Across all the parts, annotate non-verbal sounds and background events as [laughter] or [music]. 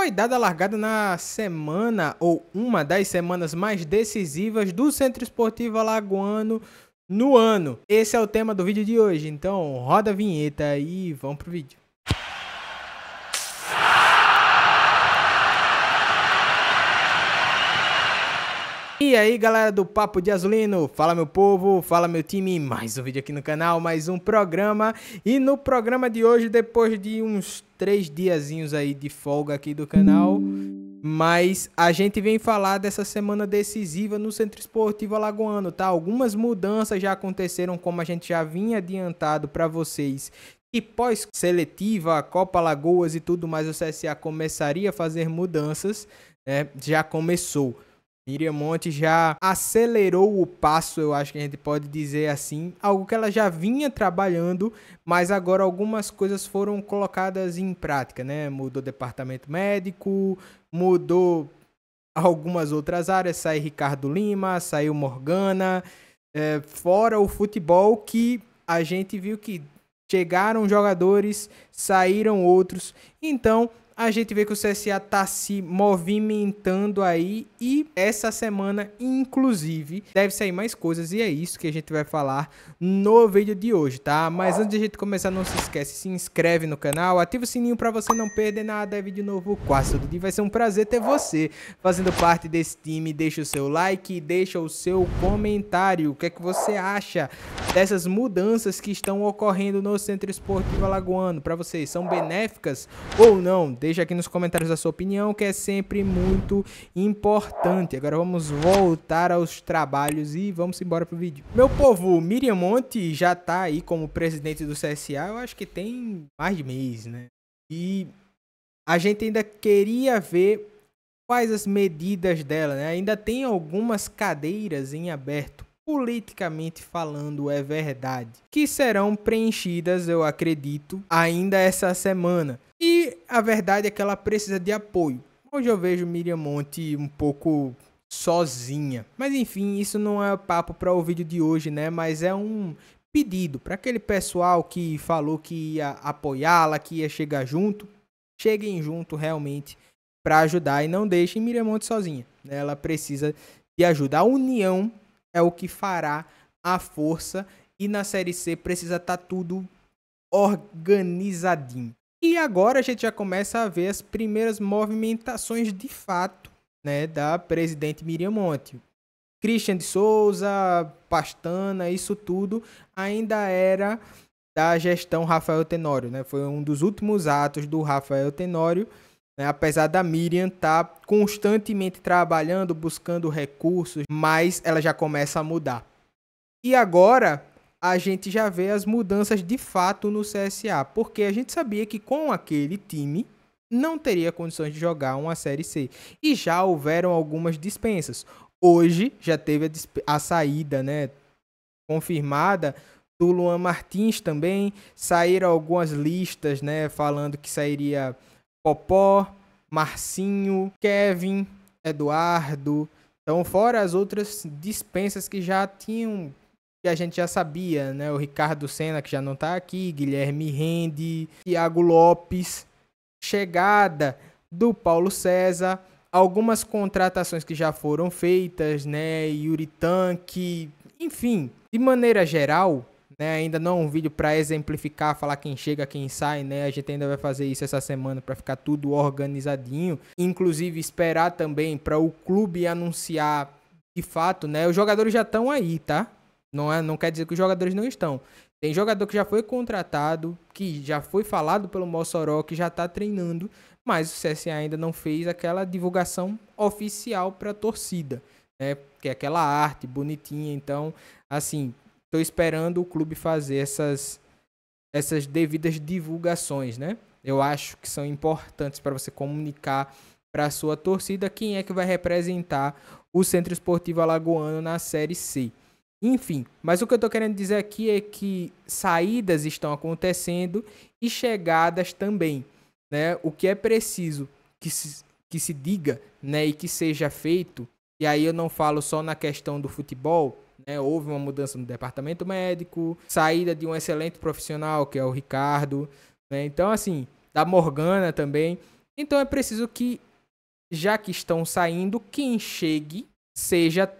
foi dada a largada na semana ou uma das semanas mais decisivas do Centro Esportivo Alagoano no ano. Esse é o tema do vídeo de hoje, então roda a vinheta e vamos pro vídeo. E aí galera do Papo de Azulino, fala meu povo, fala meu time, mais um vídeo aqui no canal, mais um programa. E no programa de hoje, depois de uns três diazinhos aí de folga aqui do canal, mas a gente vem falar dessa semana decisiva no Centro Esportivo Alagoano, tá? Algumas mudanças já aconteceram, como a gente já vinha adiantado para vocês e pós-seletiva, Copa Lagoas e tudo mais, o CSA começaria a fazer mudanças, né? Já começou. Miriam Monte já acelerou o passo, eu acho que a gente pode dizer assim, algo que ela já vinha trabalhando, mas agora algumas coisas foram colocadas em prática, né? Mudou departamento médico, mudou algumas outras áreas, Saiu Ricardo Lima, saiu Morgana, é, fora o futebol que a gente viu que chegaram jogadores, saíram outros, então a gente vê que o CSA tá se movimentando aí e essa semana, inclusive, deve sair mais coisas e é isso que a gente vai falar no vídeo de hoje, tá? Mas antes de a gente começar, não se esquece, se inscreve no canal, ativa o sininho para você não perder nada, é vídeo novo quase todo dia, vai ser um prazer ter você fazendo parte desse time, deixa o seu like, deixa o seu comentário, o que é que você acha dessas mudanças que estão ocorrendo no Centro Esportivo Alagoano, para vocês, são benéficas ou não? Deixa Deixa aqui nos comentários a sua opinião, que é sempre muito importante. Agora vamos voltar aos trabalhos e vamos embora pro vídeo. Meu povo, Miriam Monte já tá aí como presidente do CSA, eu acho que tem mais de mês, né? E a gente ainda queria ver quais as medidas dela, né? Ainda tem algumas cadeiras em aberto politicamente falando é verdade, que serão preenchidas, eu acredito, ainda essa semana. E a verdade é que ela precisa de apoio. Hoje eu vejo Miriam Monte um pouco sozinha. Mas enfim, isso não é papo para o vídeo de hoje, né? Mas é um pedido para aquele pessoal que falou que ia apoiá-la, que ia chegar junto. Cheguem junto realmente para ajudar e não deixem Miriam Monte sozinha. Né? Ela precisa de ajuda. A união é o que fará a força. E na Série C precisa estar tá tudo organizadinho. E agora a gente já começa a ver as primeiras movimentações de fato né, da presidente Miriam Monte. Christian de Souza, Pastana, isso tudo ainda era da gestão Rafael Tenório, né? Foi um dos últimos atos do Rafael Tenório né? Apesar da Miriam estar tá constantemente trabalhando, buscando recursos, mas ela já começa a mudar. E agora a gente já vê as mudanças de fato no CSA, porque a gente sabia que com aquele time não teria condições de jogar uma Série C. E já houveram algumas dispensas. Hoje já teve a, a saída, né, confirmada do Luan Martins também. Saíram algumas listas, né, falando que sairia Popó, Marcinho, Kevin, Eduardo. Então, fora as outras dispensas que já tinham, que a gente já sabia, né? O Ricardo Senna, que já não tá aqui, Guilherme Rende, Tiago Lopes. Chegada do Paulo César, algumas contratações que já foram feitas, né? Yuri Tanque, enfim, de maneira geral, né? Ainda não um vídeo para exemplificar, falar quem chega, quem sai, né? A gente ainda vai fazer isso essa semana para ficar tudo organizadinho. Inclusive esperar também para o clube anunciar de fato, né? Os jogadores já estão aí, tá? Não, é, não quer dizer que os jogadores não estão. Tem jogador que já foi contratado, que já foi falado pelo Mossoró, que já está treinando, mas o CSA ainda não fez aquela divulgação oficial para a torcida, né? Que é aquela arte bonitinha. Então, assim, Estou esperando o clube fazer essas, essas devidas divulgações, né? Eu acho que são importantes para você comunicar para a sua torcida quem é que vai representar o Centro Esportivo Alagoano na Série C. Enfim, mas o que eu estou querendo dizer aqui é que saídas estão acontecendo e chegadas também. Né? O que é preciso que se, que se diga né? e que seja feito, e aí eu não falo só na questão do futebol, né? Houve uma mudança no departamento médico, saída de um excelente profissional, que é o Ricardo, né? Então, assim, da Morgana também. Então é preciso que, já que estão saindo, quem chegue seja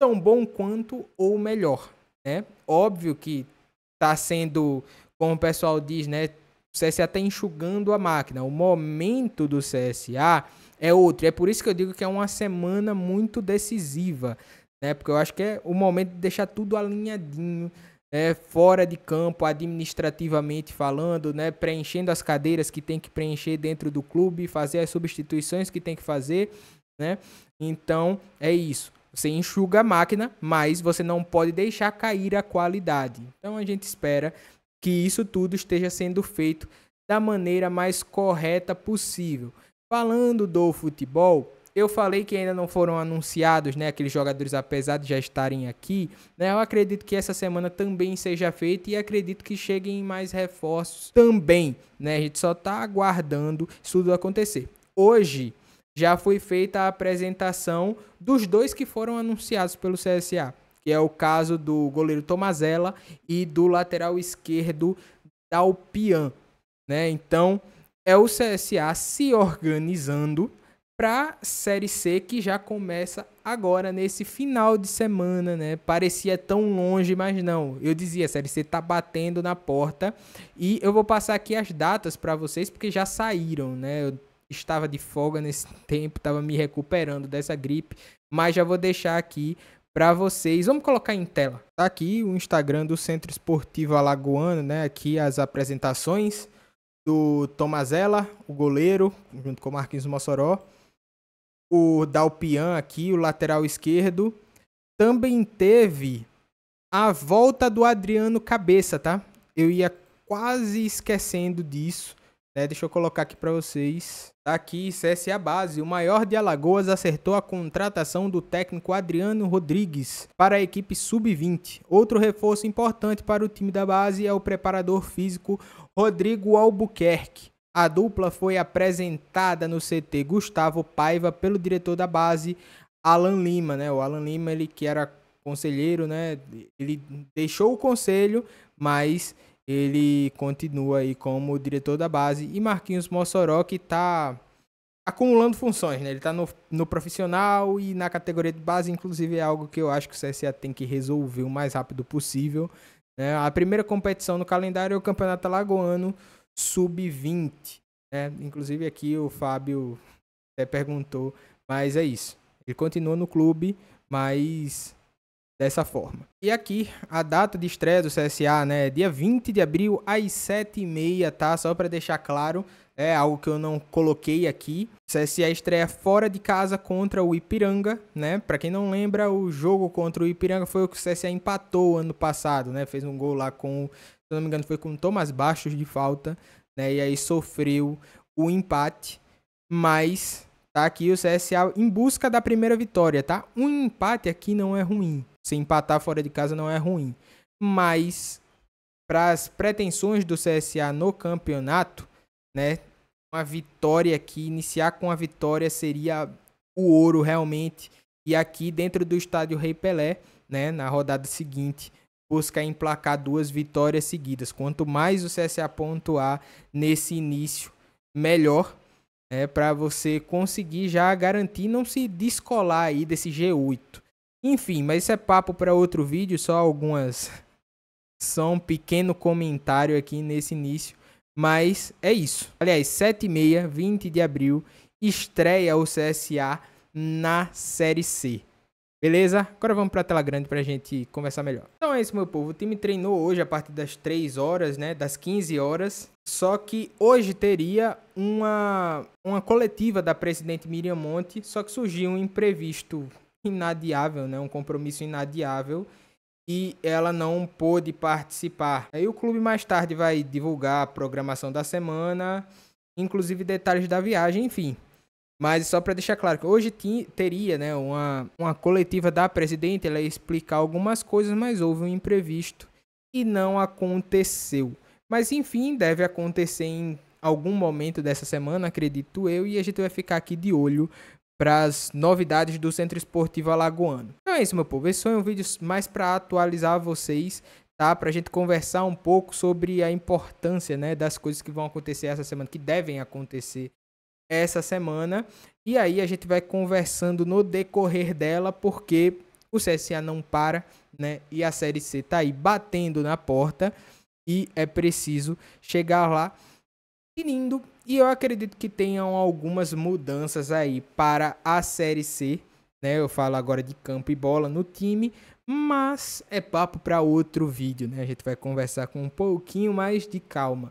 tão bom quanto ou melhor, né? Óbvio que está sendo, como o pessoal diz, né? O CSA está enxugando a máquina. O momento do CSA é outro. É por isso que eu digo que é uma semana muito decisiva né? Porque eu acho que é o momento de deixar tudo alinhadinho, né? fora de campo, administrativamente falando, né? Preenchendo as cadeiras que tem que preencher dentro do clube, fazer as substituições que tem que fazer, né? Então, é isso. Você enxuga a máquina, mas você não pode deixar cair a qualidade. Então a gente espera que isso tudo esteja sendo feito da maneira mais correta possível. Falando do futebol, eu falei que ainda não foram anunciados, né, aqueles jogadores apesar de já estarem aqui, né? Eu acredito que essa semana também seja feita e acredito que cheguem mais reforços também, né? A gente só tá aguardando isso tudo acontecer. Hoje já foi feita a apresentação dos dois que foram anunciados pelo CSA, que é o caso do goleiro Tomazella e do lateral esquerdo Dalpian, né? Então, é o CSA se organizando para Série C que já começa agora nesse final de semana, né? Parecia tão longe, mas não. Eu dizia, Série C tá batendo na porta e eu vou passar aqui as datas para vocês porque já saíram, né? Eu estava de folga nesse [laughs] tempo, estava me recuperando dessa gripe, mas já vou deixar aqui para vocês. Vamos colocar em tela. Tá aqui o Instagram do Centro Esportivo Alagoano, né? Aqui as apresentações do Tomazella, o goleiro, junto com o Marquinhos Mossoró o Dalpian aqui, o lateral esquerdo, também teve a volta do Adriano Cabeça, tá? Eu ia quase esquecendo disso. Né? Deixa eu colocar aqui para vocês. Tá aqui, CSA Base. O maior de Alagoas acertou a contratação do técnico Adriano Rodrigues para a equipe sub-20. Outro reforço importante para o time da base é o preparador físico Rodrigo Albuquerque. A dupla foi apresentada no CT Gustavo Paiva pelo diretor da base, Alan Lima, né? O Alan Lima, ele que era conselheiro, né? Ele deixou o conselho, mas ele continua aí como diretor da base. E Marquinhos Mossoró, que está acumulando funções, né? Ele está no, no profissional e na categoria de base, inclusive é algo que eu acho que o CSA tem que resolver o mais rápido possível. Né? A primeira competição no calendário é o Campeonato Alagoano, sub-20. Né? Inclusive aqui o Fábio até perguntou, mas é isso. Ele continua no clube, mas dessa forma. E aqui a data de estreia do CSA, né? Dia 20 de abril às 7h30, tá? Só para deixar claro, é algo que eu não coloquei aqui. CSA estreia fora de casa contra o Ipiranga, né? Para quem não lembra, o jogo contra o Ipiranga foi o que o CSA empatou ano passado, né? Fez um gol lá com o se não me engano, foi com Thomas Baixos de falta, né? E aí sofreu o empate, mas tá aqui o CSA em busca da primeira vitória, tá? Um empate aqui não é ruim. Se empatar fora de casa não é ruim, mas para as pretensões do CSA no campeonato, né? Uma vitória aqui, iniciar com a vitória seria o ouro realmente. E aqui dentro do estádio Rei Pelé, né, na rodada seguinte, busca emplacar duas vitórias seguidas. Quanto mais o CSA pontuar nesse início, melhor. É, né, para você conseguir já garantir não se descolar aí desse G8. Enfim, mas isso é papo para outro vídeo, só algumas são um pequeno comentário aqui nesse início, mas é isso. Aliás, 7 e meia, 20 de abril, estreia o CSA na Série C. Beleza? Agora vamos para a tela grande para a gente conversar melhor. Então é isso, meu povo. O time treinou hoje a partir das 3 horas, né? Das 15 horas. Só que hoje teria uma, uma coletiva da presidente Miriam Monte, só que surgiu um imprevisto inadiável, né? Um compromisso inadiável e ela não pôde participar. Aí o clube mais tarde vai divulgar a programação da semana, inclusive detalhes da viagem, enfim. Mas só para deixar claro que hoje teria né, uma, uma coletiva da presidente, ela ia explicar algumas coisas, mas houve um imprevisto e não aconteceu. Mas enfim, deve acontecer em algum momento dessa semana, acredito eu, e a gente vai ficar aqui de olho para as novidades do Centro Esportivo Alagoano. Então é isso, meu povo. Esse foi um vídeo mais para atualizar vocês, tá? Para a gente conversar um pouco sobre a importância né, das coisas que vão acontecer essa semana, que devem acontecer essa semana. E aí a gente vai conversando no decorrer dela, porque o CSA não para, né? E a Série C tá aí batendo na porta e é preciso chegar lá lindo. E eu acredito que tenham algumas mudanças aí para a Série C, né? Eu falo agora de campo e bola no time, mas é papo para outro vídeo, né? A gente vai conversar com um pouquinho mais de calma.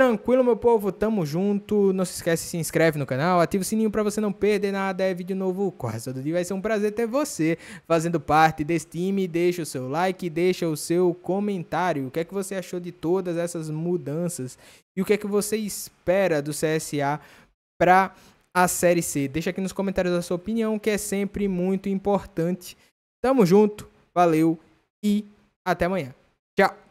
Tranquilo, meu povo, tamo junto. Não se esquece, se inscreve no canal, ativa o sininho para você não perder nada. É vídeo novo quase todo dia. Vai ser um prazer ter você fazendo parte desse time. Deixa o seu like, deixa o seu comentário. O que é que você achou de todas essas mudanças? E o que é que você espera do CSA para a Série C? Deixa aqui nos comentários a sua opinião, que é sempre muito importante. Tamo junto, valeu e até amanhã. Tchau!